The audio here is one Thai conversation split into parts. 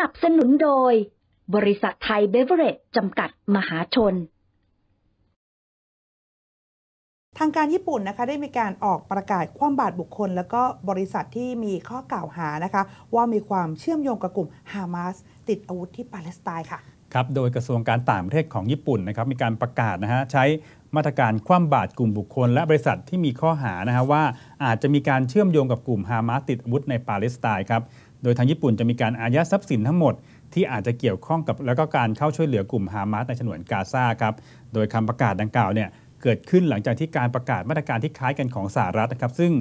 นับสนุนโดยบริษัทไทยเบเวอร์เรจจำกัดมหาชน ทางการญี่ปุ่นนะคะได้มีการออกประกาศคว่ำบาตรบุคคล และก็บริษัทที่มีข้อกล่าวหานะคะว่ามีความเชื่อมโยงกับกลุ่มฮามาสติดอาวุธที่ปาเลสไตน์ค่ะ ครับ โดยกระทรวงการต่างประเทศของญี่ปุ่นนะครับ มีการประกาศนะฮะใช้มาตรการคว่ำบาตรกลุ่มบุคคลและบริษัทที่มีข้อหานะฮะว่าอาจจะมีการเชื่อมโยงกับกลุ่มฮามาสติดอาวุธในปาเลสไตน์ครับโดยทางญี่ปุ่นจะมีการอายัดทรัพย์สินทั้งหมดที่อาจจะเกี่ยวข้องกับแล้วก็การเข้าช่วยเหลือกลุ่มฮามาสในฉนวนกาซาครับโดยคำประกาศดังกล่าวเนี่ยเกิดขึ้นหลังจากที่การประกาศมาตรการที่คล้ายกันของสหรัฐนะครับซึ่ง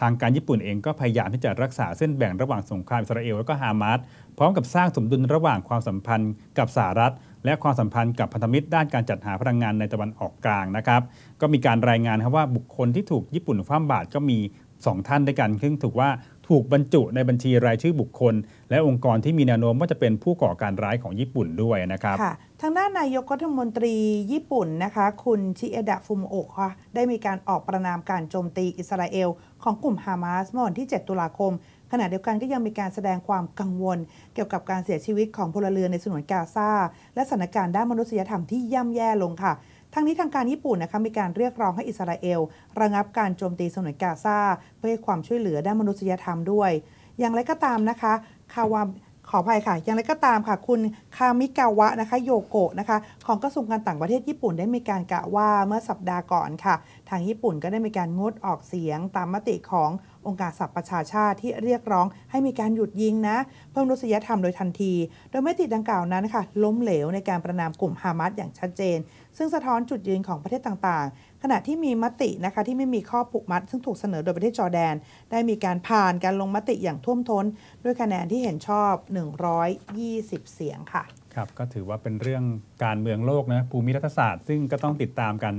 ทางการญี่ปุ่นเองก็พยายามที่จะรักษาเส้นแบ่งระหว่างสงครามอิสราเอลและก็ฮามาสพร้อมกับสร้างสมดุลระหว่างความสัมพันธ์กับสหรัฐ และความสัมพันธ์กับพันธมิตรด้านการจัดหาพลังงานในตะวันออกกลางนะครับก็มีการรายงานครับว่าบุคคลที่ถูกญี่ปุ่นคว่ำบาตรก็มีสองท่านด้วยกัน ซึ่งถูกว่าถูกบรรจุในบัญชีรายชื่อบุคคล และองค์กรที่มีแนวโน้มว่าจะเป็นผู้ก่อการร้ายของญี่ปุ่นด้วยนะครับค่ะทางด้านนายกรัฐมนตรีญี่ปุ่นนะคะ คุณ ชิเอดะฟุมโอกะได้มีการออกประนามการโจมตีอิสราเอล ของกลุ่มฮามาสเมื่อวันที่ 7 ตุลาคม ขณะเดียวกันก็ยังมีการแสดงความกังวล เกี่ยวกับการเสียชีวิตของพลเรือนในสนวนกาซาและสถานการณ์ด้านมนุษยธรรมที่ย่ำแย่ลงค่ะทั้งนี้ทางการญี่ปุ่นนะคะมีการเรียกร้องให้อิสราเอล ระงับการโจมตีสนวนกาซาเพื่อให้ความช่วยเหลือด้านมนุษยธรรมด้วย อย่างไรก็ตามนะคะ คาวาขออภัยค่ะ อย่างไรก็ตามค่ะคุณคามิกาวะนะคะโยโกะนะคะของกระทรวงการต่างประเทศญี่ปุ่นได้มีการกะว่าเมื่อสัปดาห์ก่อนค่ะ ทางญี่ปุ่นก็ได้มีการงดออกเสียงตามมติขององค์การสหประชาชาติที่เรียกร้อง ให้มีการหยุดยิงนะ เพิ่มรุษยธรรมโดยทันที โดยมติดังกล่าวนั้นค่ะ ล้มเหลวในการประนามกลุ่มฮามาสอย่างชัดเจน ซึ่งสะท้อนจุดยืนของประเทศต่างๆขณะที่มีมตินะคะที่ไม่มีข้อผูกมัด ซึ่งถูกเสนอโดยประเทศจอร์แดน ได้มีการผ่านการลงมติอย่างท่วมท้นด้วยคะแนนที่เห็นชอบ 120 เสียงค่ะครับก็ถือว่าเป็นเรื่องการเมืองโลกนะภูมิรัฐศาสตร์ซึ่งก็ต้องติดตามกัน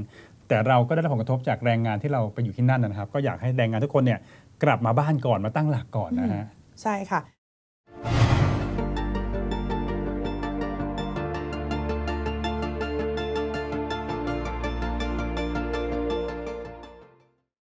แต่เราก็ได้รับผลกระทบจากแรงงานที่เราไปอยู่ที่นั่นนะครับ ก็อยากให้แรงงานทุกคนเนี่ยกลับมาบ้านก่อนมาตั้งหลักก่อนนะฮะใช่ค่ะ